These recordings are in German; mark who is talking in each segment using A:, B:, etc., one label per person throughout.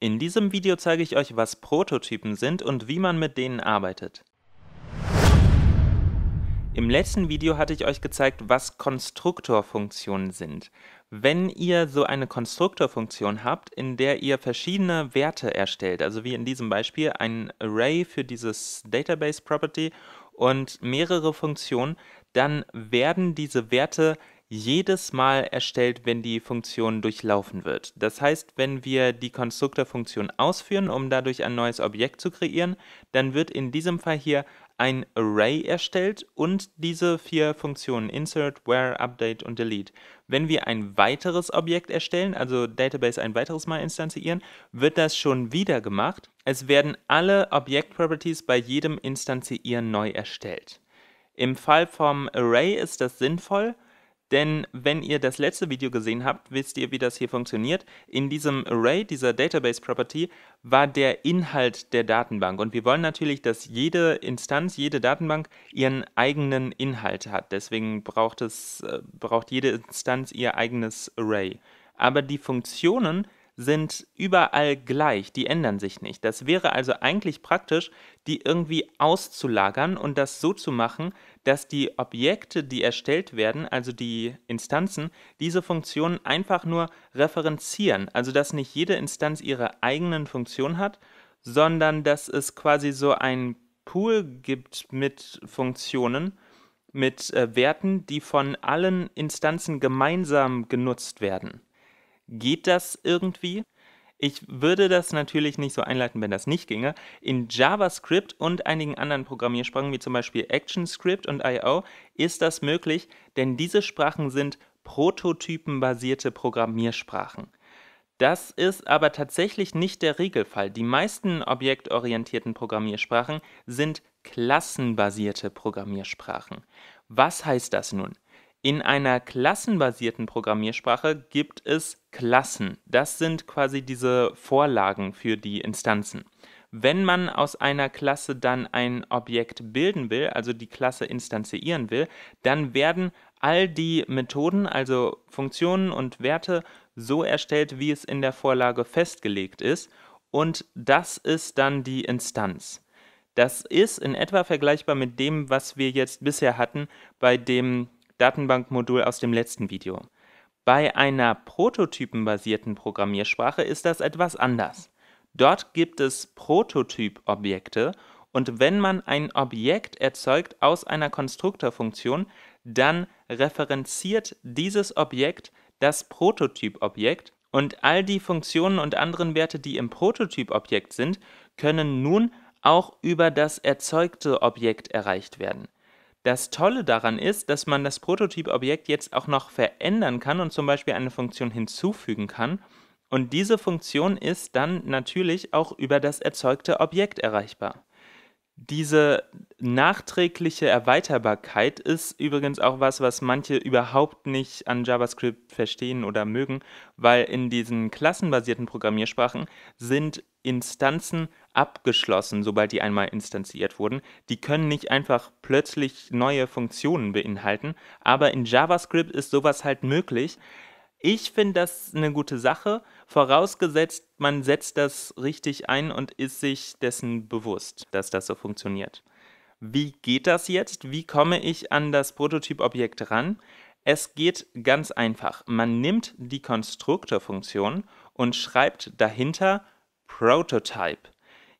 A: In diesem Video zeige ich euch, was Prototypen sind und wie man mit denen arbeitet. Im letzten Video hatte ich euch gezeigt, was Konstruktorfunktionen sind. Wenn ihr so eine Konstruktorfunktion habt, in der ihr verschiedene Werte erstellt, also wie in diesem Beispiel ein Array für dieses Database Property und mehrere Funktionen, dann werden diese Werte jedes Mal erstellt, wenn die Funktion durchlaufen wird. Das heißt, wenn wir die Constructor-Funktion ausführen, um dadurch ein neues Objekt zu kreieren, dann wird in diesem Fall hier ein Array erstellt und diese vier Funktionen Insert, Where, Update und Delete. Wenn wir ein weiteres Objekt erstellen, also Database ein weiteres Mal instanzieren, wird das schon wieder gemacht. Es werden alle Objekt-Properties bei jedem Instanzieren neu erstellt. Im Fall vom Array ist das sinnvoll, denn wenn ihr das letzte Video gesehen habt, wisst ihr, wie das hier funktioniert. In diesem Array, dieser Database Property, war der Inhalt der Datenbank. Und wir wollen natürlich, dass jede Instanz, jede Datenbank ihren eigenen Inhalt hat. Deswegen braucht, es, äh, braucht jede Instanz ihr eigenes Array. Aber die Funktionen, sind überall gleich, die ändern sich nicht. Das wäre also eigentlich praktisch, die irgendwie auszulagern und das so zu machen, dass die Objekte, die erstellt werden, also die Instanzen, diese Funktionen einfach nur referenzieren. Also dass nicht jede Instanz ihre eigenen Funktionen hat, sondern dass es quasi so ein Pool gibt mit Funktionen, mit äh, Werten, die von allen Instanzen gemeinsam genutzt werden. Geht das irgendwie? Ich würde das natürlich nicht so einleiten, wenn das nicht ginge. In JavaScript und einigen anderen Programmiersprachen, wie zum Beispiel ActionScript und IO, ist das möglich, denn diese Sprachen sind prototypenbasierte Programmiersprachen. Das ist aber tatsächlich nicht der Regelfall. Die meisten objektorientierten Programmiersprachen sind klassenbasierte Programmiersprachen. Was heißt das nun? In einer klassenbasierten Programmiersprache gibt es Klassen. Das sind quasi diese Vorlagen für die Instanzen. Wenn man aus einer Klasse dann ein Objekt bilden will, also die Klasse instanzieren will, dann werden all die Methoden, also Funktionen und Werte, so erstellt, wie es in der Vorlage festgelegt ist. Und das ist dann die Instanz. Das ist in etwa vergleichbar mit dem, was wir jetzt bisher hatten bei dem Datenbankmodul aus dem letzten Video. Bei einer prototypenbasierten Programmiersprache ist das etwas anders. Dort gibt es Prototyp-Objekte und wenn man ein Objekt erzeugt aus einer Konstruktorfunktion, dann referenziert dieses Objekt das Prototyp-Objekt und all die Funktionen und anderen Werte, die im Prototyp-Objekt sind, können nun auch über das erzeugte Objekt erreicht werden. Das Tolle daran ist, dass man das Prototypobjekt jetzt auch noch verändern kann und zum Beispiel eine Funktion hinzufügen kann. Und diese Funktion ist dann natürlich auch über das erzeugte Objekt erreichbar. Diese nachträgliche Erweiterbarkeit ist übrigens auch was, was manche überhaupt nicht an JavaScript verstehen oder mögen, weil in diesen klassenbasierten Programmiersprachen sind Instanzen abgeschlossen, sobald die einmal instanziert wurden. Die können nicht einfach plötzlich neue Funktionen beinhalten, aber in JavaScript ist sowas halt möglich. Ich finde das eine gute Sache, vorausgesetzt, man setzt das richtig ein und ist sich dessen bewusst, dass das so funktioniert. Wie geht das jetzt? Wie komme ich an das Prototypobjekt ran? Es geht ganz einfach. Man nimmt die Konstruktorfunktion und schreibt dahinter Prototype.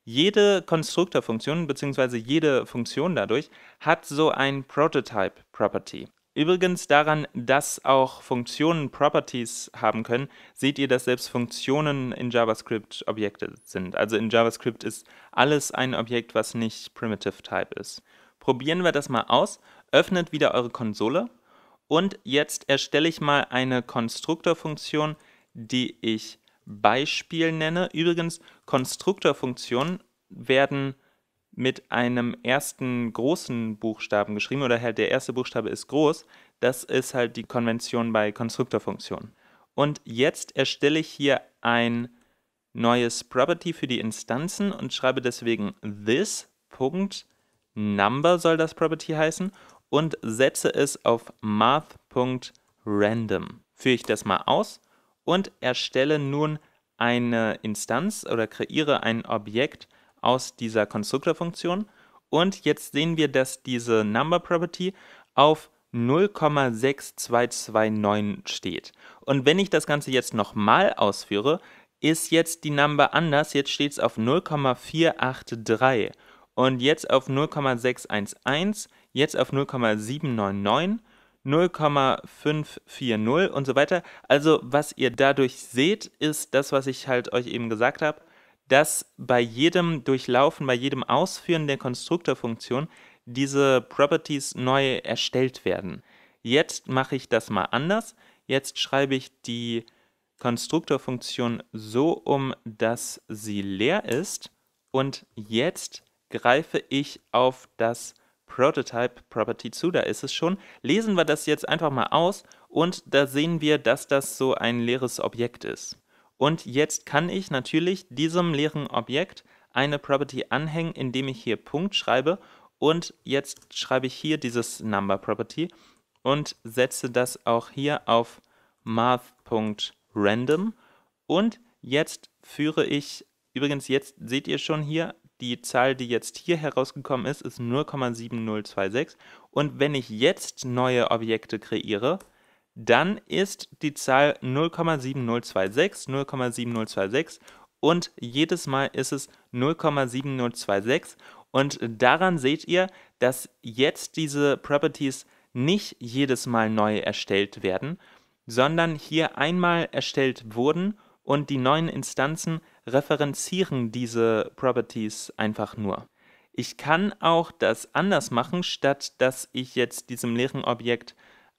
A: Jede Konstruktorfunktion bzw. jede Funktion dadurch hat so ein Prototype-Property. Übrigens daran, dass auch Funktionen Properties haben können, seht ihr, dass selbst Funktionen in JavaScript Objekte sind. Also in JavaScript ist alles ein Objekt, was nicht Primitive Type ist. Probieren wir das mal aus. Öffnet wieder eure Konsole und jetzt erstelle ich mal eine Konstruktorfunktion, die ich Beispiel nenne. Übrigens, Konstruktorfunktionen werden mit einem ersten großen Buchstaben geschrieben oder halt der erste Buchstabe ist groß. Das ist halt die Konvention bei Konstruktorfunktionen. Und jetzt erstelle ich hier ein neues Property für die Instanzen und schreibe deswegen this.number soll das Property heißen und setze es auf math.random. Führe ich das mal aus und erstelle nun eine Instanz oder kreiere ein Objekt, aus dieser Constructor-Funktion. Und jetzt sehen wir, dass diese Number Property auf 0,6229 steht. Und wenn ich das Ganze jetzt nochmal ausführe, ist jetzt die Number anders. Jetzt steht es auf 0,483 und jetzt auf 0,611, jetzt auf 0,799, 0,540 und so weiter. Also was ihr dadurch seht, ist das, was ich halt euch eben gesagt habe dass bei jedem Durchlaufen, bei jedem Ausführen der Konstruktorfunktion diese Properties neu erstellt werden. Jetzt mache ich das mal anders. Jetzt schreibe ich die Konstruktorfunktion so um, dass sie leer ist und jetzt greife ich auf das Prototype Property zu, da ist es schon. Lesen wir das jetzt einfach mal aus und da sehen wir, dass das so ein leeres Objekt ist. Und jetzt kann ich natürlich diesem leeren Objekt eine Property anhängen, indem ich hier Punkt schreibe. Und jetzt schreibe ich hier dieses Number Property und setze das auch hier auf math.random. Und jetzt führe ich, übrigens jetzt seht ihr schon hier, die Zahl, die jetzt hier herausgekommen ist, ist 0,7026. Und wenn ich jetzt neue Objekte kreiere, dann ist die Zahl 0,7026, 0,7026 und jedes Mal ist es 0,7026 und daran seht ihr, dass jetzt diese Properties nicht jedes Mal neu erstellt werden, sondern hier einmal erstellt wurden und die neuen Instanzen referenzieren diese Properties einfach nur. Ich kann auch das anders machen, statt dass ich jetzt diesem leeren Objekt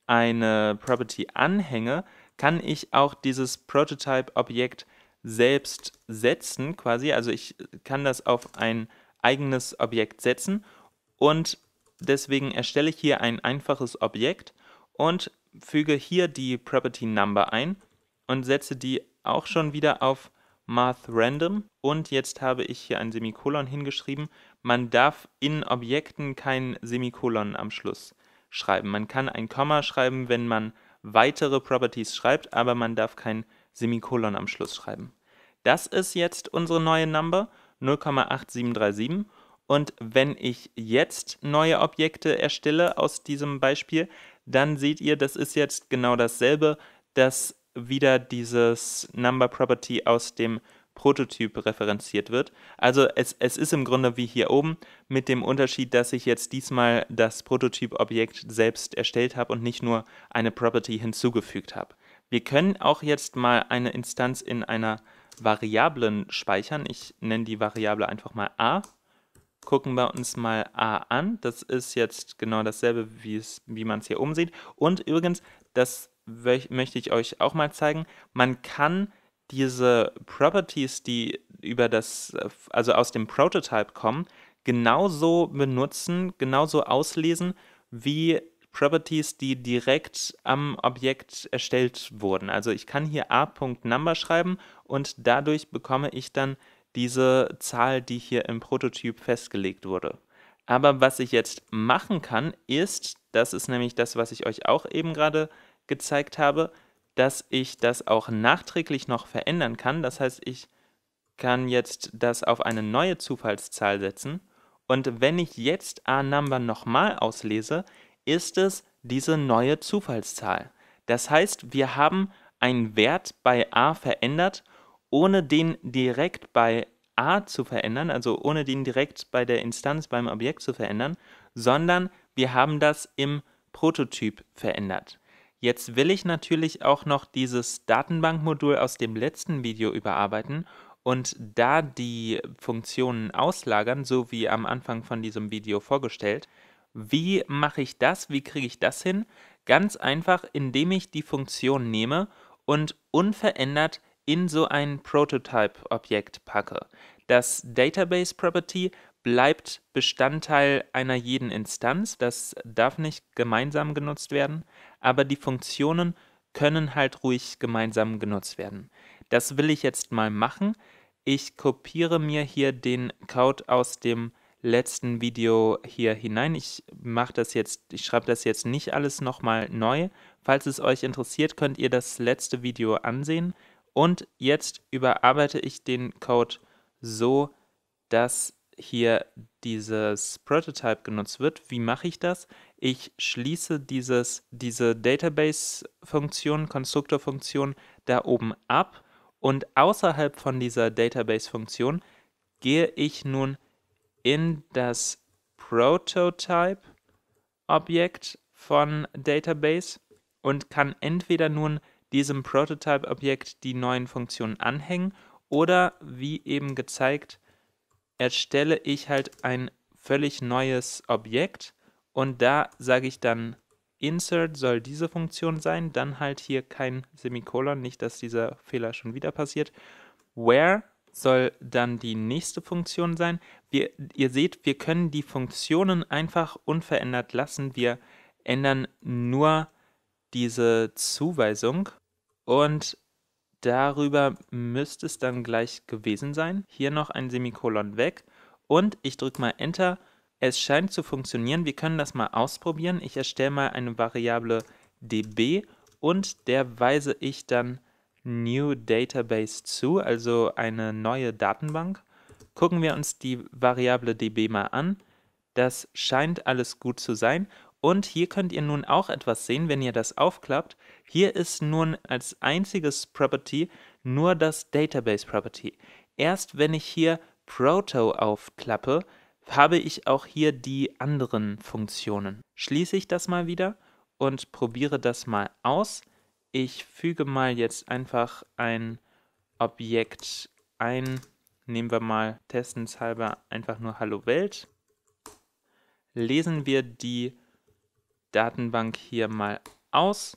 A: eine Property anhänge, kann ich auch dieses Prototype-Objekt selbst setzen, quasi. Also ich kann das auf ein eigenes Objekt setzen und deswegen erstelle ich hier ein einfaches Objekt und füge hier die Property Number ein und setze die auch schon wieder auf Math Random und jetzt habe ich hier ein Semikolon hingeschrieben. Man darf in Objekten kein Semikolon am Schluss schreiben. Man kann ein Komma schreiben, wenn man weitere Properties schreibt, aber man darf kein Semikolon am Schluss schreiben. Das ist jetzt unsere neue Number 0,8737 und wenn ich jetzt neue Objekte erstelle aus diesem Beispiel, dann seht ihr, das ist jetzt genau dasselbe, dass wieder dieses Number Property aus dem Prototyp referenziert wird. Also es, es ist im Grunde wie hier oben, mit dem Unterschied, dass ich jetzt diesmal das Prototyp-Objekt selbst erstellt habe und nicht nur eine Property hinzugefügt habe. Wir können auch jetzt mal eine Instanz in einer Variablen speichern. Ich nenne die Variable einfach mal a. Gucken wir uns mal a an. Das ist jetzt genau dasselbe, wie, es, wie man es hier oben sieht. Und übrigens, das möchte ich euch auch mal zeigen, man kann diese Properties, die über das, äh, also aus dem Prototype kommen, genauso benutzen, genauso auslesen wie Properties, die direkt am Objekt erstellt wurden. Also ich kann hier a.number schreiben und dadurch bekomme ich dann diese Zahl, die hier im Prototyp festgelegt wurde. Aber was ich jetzt machen kann, ist, das ist nämlich das, was ich euch auch eben gerade gezeigt habe, dass ich das auch nachträglich noch verändern kann. Das heißt, ich kann jetzt das auf eine neue Zufallszahl setzen. Und wenn ich jetzt A-Number nochmal auslese, ist es diese neue Zufallszahl. Das heißt, wir haben einen Wert bei A verändert, ohne den direkt bei A zu verändern, also ohne den direkt bei der Instanz beim Objekt zu verändern, sondern wir haben das im Prototyp verändert. Jetzt will ich natürlich auch noch dieses Datenbankmodul aus dem letzten Video überarbeiten und da die Funktionen auslagern, so wie am Anfang von diesem Video vorgestellt. Wie mache ich das? Wie kriege ich das hin? Ganz einfach, indem ich die Funktion nehme und unverändert in so ein Prototype-Objekt packe. Das Database Property bleibt Bestandteil einer jeden Instanz. Das darf nicht gemeinsam genutzt werden, aber die Funktionen können halt ruhig gemeinsam genutzt werden. Das will ich jetzt mal machen. Ich kopiere mir hier den Code aus dem letzten Video hier hinein. Ich mache das jetzt, ich schreibe das jetzt nicht alles nochmal neu. Falls es euch interessiert, könnt ihr das letzte Video ansehen. Und jetzt überarbeite ich den Code so, dass hier dieses Prototype genutzt wird. Wie mache ich das? Ich schließe dieses, diese Database-Funktion, Konstruktor-Funktion da oben ab und außerhalb von dieser Database-Funktion gehe ich nun in das Prototype-Objekt von Database und kann entweder nun diesem Prototype-Objekt die neuen Funktionen anhängen oder wie eben gezeigt, erstelle ich halt ein völlig neues Objekt und da sage ich dann Insert soll diese Funktion sein, dann halt hier kein Semikolon, nicht dass dieser Fehler schon wieder passiert. Where soll dann die nächste Funktion sein. Wir, ihr seht, wir können die Funktionen einfach unverändert lassen. Wir ändern nur diese Zuweisung und Darüber müsste es dann gleich gewesen sein. Hier noch ein Semikolon weg und ich drücke mal Enter. Es scheint zu funktionieren. Wir können das mal ausprobieren. Ich erstelle mal eine Variable db und der weise ich dann New Database zu, also eine neue Datenbank. Gucken wir uns die Variable db mal an. Das scheint alles gut zu sein und hier könnt ihr nun auch etwas sehen, wenn ihr das aufklappt. Hier ist nun als einziges Property nur das Database Property. Erst wenn ich hier Proto aufklappe, habe ich auch hier die anderen Funktionen. Schließe ich das mal wieder und probiere das mal aus. Ich füge mal jetzt einfach ein Objekt ein. Nehmen wir mal testenshalber einfach nur Hallo Welt. Lesen wir die Datenbank hier mal aus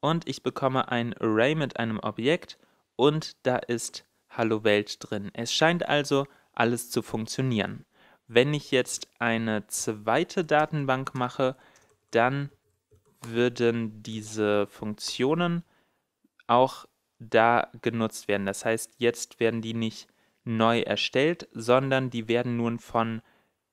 A: und ich bekomme ein Array mit einem Objekt und da ist Hallo Welt drin. Es scheint also alles zu funktionieren. Wenn ich jetzt eine zweite Datenbank mache, dann würden diese Funktionen auch da genutzt werden. Das heißt, jetzt werden die nicht neu erstellt, sondern die werden nun von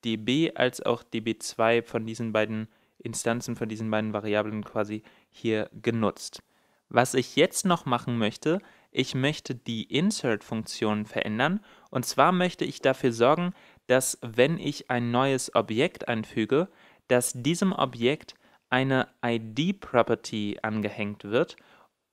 A: DB als auch DB2 von diesen beiden Instanzen von diesen beiden Variablen quasi hier genutzt. Was ich jetzt noch machen möchte, ich möchte die Insert-Funktion verändern und zwar möchte ich dafür sorgen, dass wenn ich ein neues Objekt einfüge, dass diesem Objekt eine ID-Property angehängt wird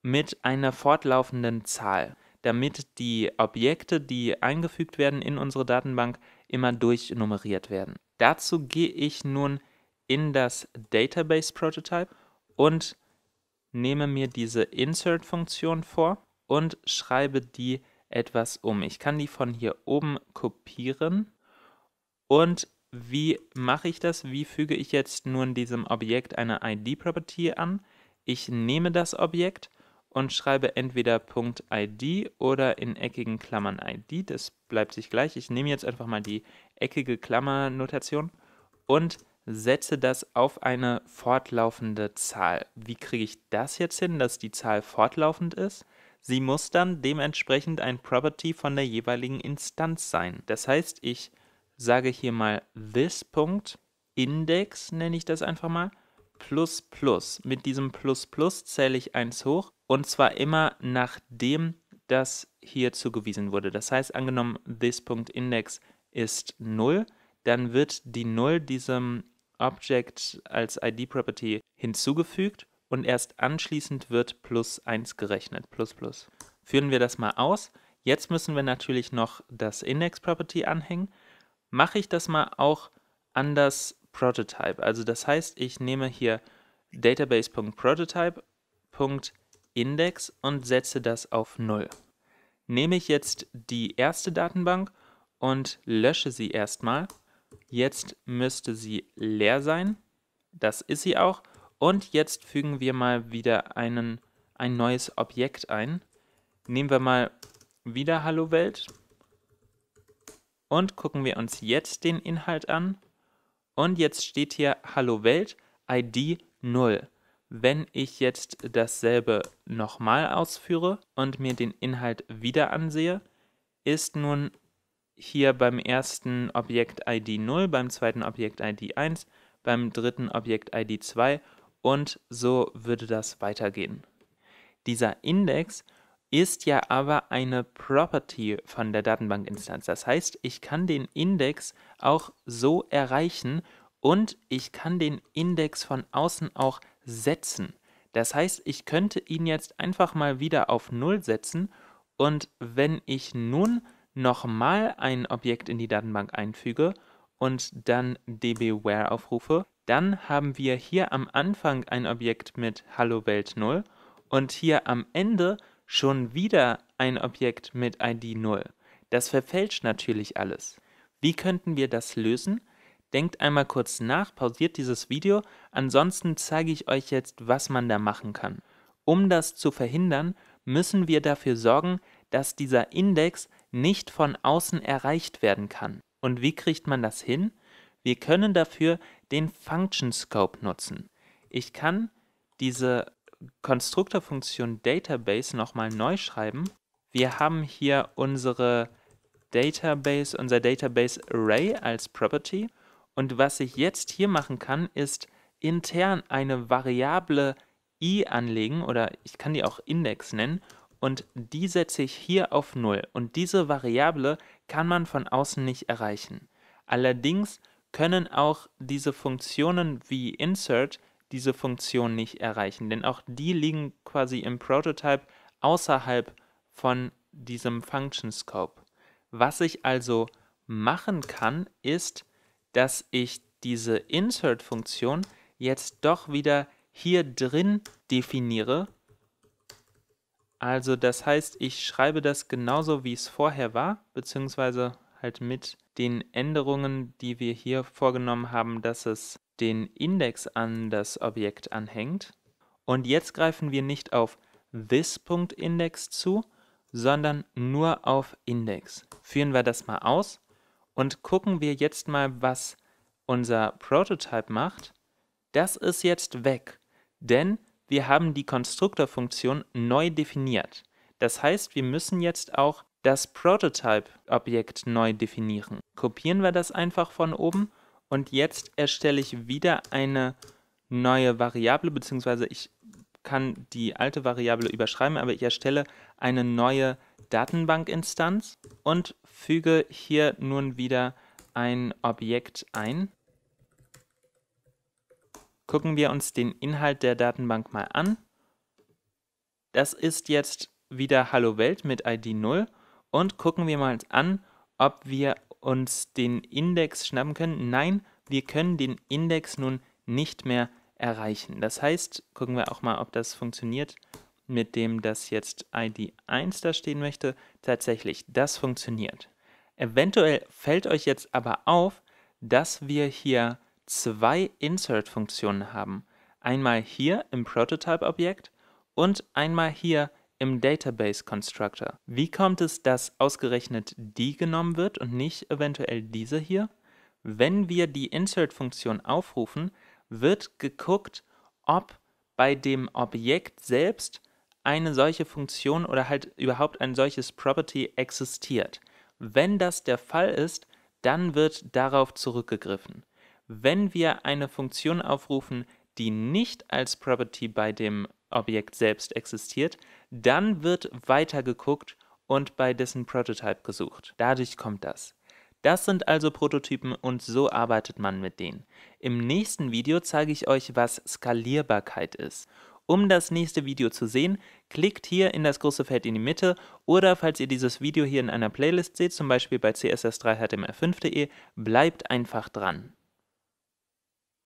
A: mit einer fortlaufenden Zahl, damit die Objekte, die eingefügt werden in unsere Datenbank, immer durchnummeriert werden. Dazu gehe ich nun in das Database Prototype und nehme mir diese Insert-Funktion vor und schreibe die etwas um. Ich kann die von hier oben kopieren und wie mache ich das? Wie füge ich jetzt nun diesem Objekt eine ID-Property an? Ich nehme das Objekt und schreibe entweder .id oder in eckigen Klammern id, das bleibt sich gleich. Ich nehme jetzt einfach mal die eckige Klammernotation und setze das auf eine fortlaufende Zahl. Wie kriege ich das jetzt hin, dass die Zahl fortlaufend ist? Sie muss dann dementsprechend ein Property von der jeweiligen Instanz sein. Das heißt, ich sage hier mal this Punkt Index nenne ich das einfach mal plus plus. Mit diesem plus plus zähle ich eins hoch und zwar immer nachdem das hier zugewiesen wurde. Das heißt, angenommen this Punkt Index ist 0, dann wird die 0 diesem Object als ID-Property hinzugefügt und erst anschließend wird plus 1 gerechnet, plus plus. Führen wir das mal aus. Jetzt müssen wir natürlich noch das Index-Property anhängen. Mache ich das mal auch an das Prototype. Also das heißt, ich nehme hier database.prototype.index und setze das auf 0. Nehme ich jetzt die erste Datenbank und lösche sie erstmal, Jetzt müsste sie leer sein. Das ist sie auch. Und jetzt fügen wir mal wieder einen, ein neues Objekt ein. Nehmen wir mal wieder Hallo Welt. Und gucken wir uns jetzt den Inhalt an. Und jetzt steht hier Hallo Welt, ID 0. Wenn ich jetzt dasselbe nochmal ausführe und mir den Inhalt wieder ansehe, ist nun hier beim ersten Objekt ID 0, beim zweiten Objekt ID 1, beim dritten Objekt ID 2 und so würde das weitergehen. Dieser Index ist ja aber eine Property von der Datenbankinstanz. Das heißt, ich kann den Index auch so erreichen und ich kann den Index von außen auch setzen. Das heißt, ich könnte ihn jetzt einfach mal wieder auf 0 setzen und wenn ich nun nochmal ein Objekt in die Datenbank einfüge und dann dbWare aufrufe, dann haben wir hier am Anfang ein Objekt mit Hallo Welt 0 und hier am Ende schon wieder ein Objekt mit ID 0. Das verfälscht natürlich alles. Wie könnten wir das lösen? Denkt einmal kurz nach, pausiert dieses Video, ansonsten zeige ich euch jetzt, was man da machen kann. Um das zu verhindern, müssen wir dafür sorgen, dass dieser Index nicht von außen erreicht werden kann. Und wie kriegt man das hin? Wir können dafür den Function Scope nutzen. Ich kann diese Konstruktorfunktion Database nochmal neu schreiben. Wir haben hier unsere Database, unser Database Array als Property. Und was ich jetzt hier machen kann, ist intern eine Variable i anlegen oder ich kann die auch Index nennen und die setze ich hier auf 0 und diese Variable kann man von außen nicht erreichen. Allerdings können auch diese Funktionen wie insert diese Funktion nicht erreichen, denn auch die liegen quasi im Prototype außerhalb von diesem Function Scope. Was ich also machen kann, ist, dass ich diese Insert-Funktion jetzt doch wieder hier drin definiere also das heißt, ich schreibe das genauso, wie es vorher war, beziehungsweise halt mit den Änderungen, die wir hier vorgenommen haben, dass es den Index an das Objekt anhängt. Und jetzt greifen wir nicht auf this.index zu, sondern nur auf Index. Führen wir das mal aus und gucken wir jetzt mal, was unser Prototype macht. Das ist jetzt weg, denn wir haben die Konstruktorfunktion neu definiert. Das heißt, wir müssen jetzt auch das Prototype-Objekt neu definieren. Kopieren wir das einfach von oben und jetzt erstelle ich wieder eine neue Variable, beziehungsweise ich kann die alte Variable überschreiben, aber ich erstelle eine neue Datenbankinstanz und füge hier nun wieder ein Objekt ein gucken wir uns den Inhalt der Datenbank mal an. Das ist jetzt wieder Hallo Welt mit ID 0 und gucken wir mal an, ob wir uns den Index schnappen können. Nein, wir können den Index nun nicht mehr erreichen. Das heißt, gucken wir auch mal, ob das funktioniert mit dem, dass jetzt ID 1 da stehen möchte. Tatsächlich, das funktioniert. Eventuell fällt euch jetzt aber auf, dass wir hier zwei Insert-Funktionen haben. Einmal hier im Prototype-Objekt und einmal hier im Database Constructor. Wie kommt es, dass ausgerechnet die genommen wird und nicht eventuell diese hier? Wenn wir die Insert-Funktion aufrufen, wird geguckt, ob bei dem Objekt selbst eine solche Funktion oder halt überhaupt ein solches Property existiert. Wenn das der Fall ist, dann wird darauf zurückgegriffen wenn wir eine Funktion aufrufen, die nicht als Property bei dem Objekt selbst existiert, dann wird weitergeguckt und bei dessen Prototype gesucht. Dadurch kommt das. Das sind also Prototypen und so arbeitet man mit denen. Im nächsten Video zeige ich euch, was Skalierbarkeit ist. Um das nächste Video zu sehen, klickt hier in das große Feld in die Mitte oder falls ihr dieses Video hier in einer Playlist seht, zum Beispiel bei css3html5.de, bleibt einfach dran.